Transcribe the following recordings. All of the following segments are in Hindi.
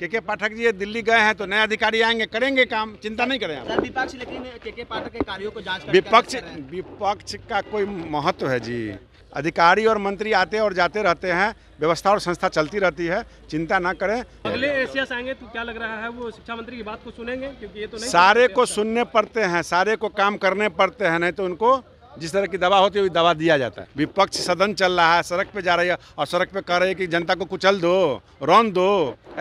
के के पाठक जी दिल्ली गए हैं तो नए अधिकारी आएंगे करेंगे काम चिंता नहीं करें आप विपक्ष लेकिन के के पाठक के कार्यों को जांच विपक्ष विपक्ष का कोई महत्व है जी अधिकारी और मंत्री आते और जाते रहते हैं व्यवस्था और संस्था चलती रहती है चिंता ना करें अगले एशियास आएंगे तो क्या लग रहा है वो शिक्षा मंत्री की बात को सुनेंगे क्योंकि ये तो नहीं सारे को सुनने पड़ते हैं सारे को काम करने पड़ते हैं नहीं तो उनको जिस तरह की दवा होती है दवा दिया जाता है विपक्ष सदन चल रहा है सड़क पे जा रही है और सड़क पे कह रही है कि जनता को कुचल दो रोन दो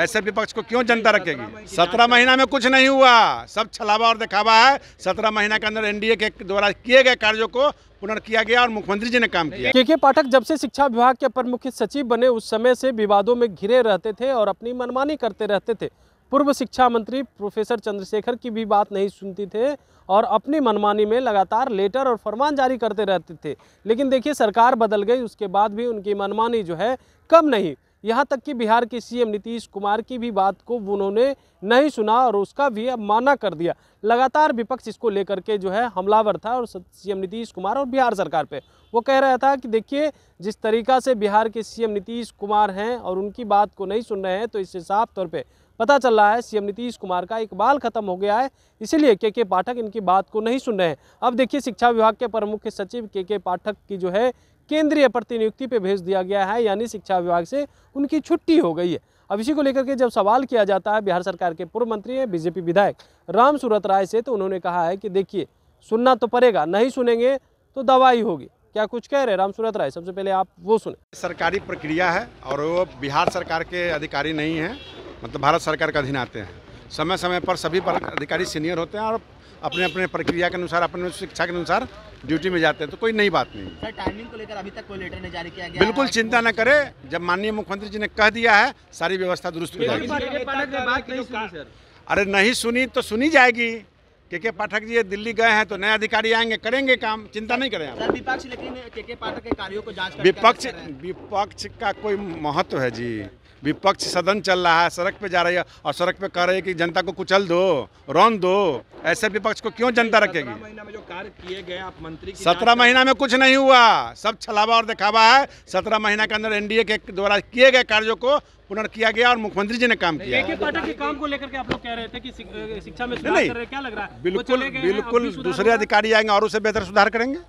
ऐसे विपक्ष को क्यों जनता रखेगी सत्रह महीना में कुछ नहीं हुआ सब छलावा और दिखावा है सत्रह महीना के अंदर एनडीए के द्वारा किए गए कार्यों को पुनर् किया गया और मुख्यमंत्री जी ने काम किया के के पाठक जब से शिक्षा विभाग के अपर मुख्य सचिव बने उस समय से विवादों में घिरे रहते थे और अपनी मनमानी करते रहते थे पूर्व शिक्षा मंत्री प्रोफेसर चंद्रशेखर की भी बात नहीं सुनते थे और अपनी मनमानी में लगातार लेटर और फरमान जारी करते रहते थे लेकिन देखिए सरकार बदल गई उसके बाद भी उनकी मनमानी जो है कम नहीं यहाँ तक कि बिहार के सीएम नीतीश कुमार की भी बात को उन्होंने नहीं सुना और उसका भी अब माना कर दिया लगातार विपक्ष इसको लेकर के जो है हमलावर था और सीएम नीतीश कुमार और बिहार सरकार पे वो कह रहा था कि देखिए जिस तरीका से बिहार के सीएम नीतीश कुमार हैं और उनकी बात को नहीं सुन रहे हैं तो इससे साफ तौर पर पता चल रहा है सीएम नीतीश कुमार का इकबाल खत्म हो गया है इसीलिए के के पाठक इनकी बात को नहीं सुन रहे हैं अब देखिए शिक्षा विभाग के प्रमुख सचिव के के पाठक की जो है केंद्रीय प्रतिनियुक्ति पे भेज दिया गया है यानी शिक्षा विभाग से उनकी छुट्टी हो गई है अब इसी को लेकर के जब सवाल किया जाता है बिहार सरकार के पूर्व मंत्री हैं बीजेपी विधायक राम सूरत राय से तो उन्होंने कहा है कि देखिए सुनना तो पड़ेगा नहीं सुनेंगे तो दवाई होगी क्या कुछ कह रहे राम सूरत राय सबसे पहले आप वो सुने सरकारी प्रक्रिया है और वो बिहार सरकार के अधिकारी नहीं है मतलब भारत सरकार के अधीन आते हैं समय समय पर सभी अधिकारी सीनियर होते हैं और अपने अपने प्रक्रिया के अनुसार अपने शिक्षा के अनुसार ड्यूटी में जाते हैं तो कोई नई बात नहीं सर टाइमिंग को लेकर अभी तक कोई लेटर नहीं जारी किया गया बिल्कुल चिंता न करे जब माननीय मुख्यमंत्री जी ने कह दिया है सारी व्यवस्था दुरुस्त हो जाएगी अरे नहीं सुनी तो सुनी जाएगी के के पाठक जी दिल्ली गए हैं तो नए अधिकारी आएंगे करेंगे काम चिंता नहीं करें विपक्ष लेकिन के के पाठक के कार्यों को जांच विपक्ष विपक्ष का कोई महत्व है जी विपक्ष सदन चल रहा है सड़क पे जा रही है और सड़क पे कह रही है कि जनता को कुचल दो रौन दो ऐसे विपक्ष को क्यों जनता रखेगी महीना में जो कार्य किए गए आप मंत्री सत्रह महीना में कुछ नहीं हुआ सब छलावा और दिखावा है सत्रह महीना के अंदर एनडीए के द्वारा किए गए कार्यो को पुनर् किया गया और मुख्यमंत्री जी ने काम किया के के काम को लेकर के आप लोग कह रहे थे कि शिक्षा में सुधार कर रहे क्या लग रहा है बिल्कुल बिल्कुल दूसरे अधिकारी आएंगे और उसे बेहतर सुधार करेंगे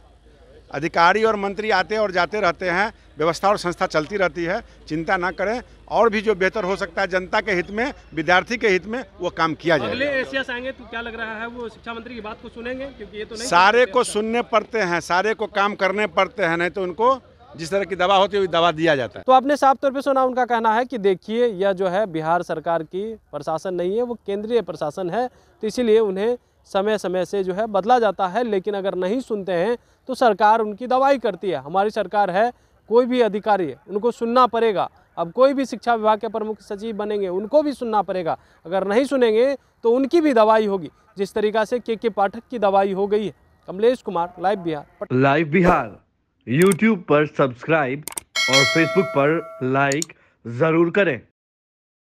अधिकारी और मंत्री आते और जाते रहते हैं व्यवस्था और संस्था चलती रहती है चिंता ना करें और भी जो बेहतर हो सकता है जनता के हित में विद्यार्थी के हित में वो काम किया जाए अगले एशिया आएंगे तो क्या लग रहा है वो शिक्षा मंत्री की बात को सुनेंगे क्योंकि ये तो नहीं सारे को सुनने पड़ते हैं सारे को काम करने पड़ते हैं नहीं तो उनको जिस तरह की दवा होती है दवा दिया जाता है तो आपने साफ तौर पर सुना उनका कहना है कि देखिए यह जो है बिहार सरकार की प्रशासन नहीं है वो केंद्रीय प्रशासन है तो इसीलिए उन्हें समय समय से जो है बदला जाता है लेकिन अगर नहीं सुनते हैं तो सरकार उनकी दवाई करती है हमारी सरकार है कोई भी अधिकारी है उनको सुनना पड़ेगा अब कोई भी शिक्षा विभाग के प्रमुख सचिव बनेंगे उनको भी सुनना पड़ेगा अगर नहीं सुनेंगे तो उनकी भी दवाई होगी जिस तरीका से के के पाठक की दवाई हो गई है Kamlesh Kumar live Bihar live Bihar YouTube पर सब्सक्राइब और फेसबुक पर लाइक जरूर करें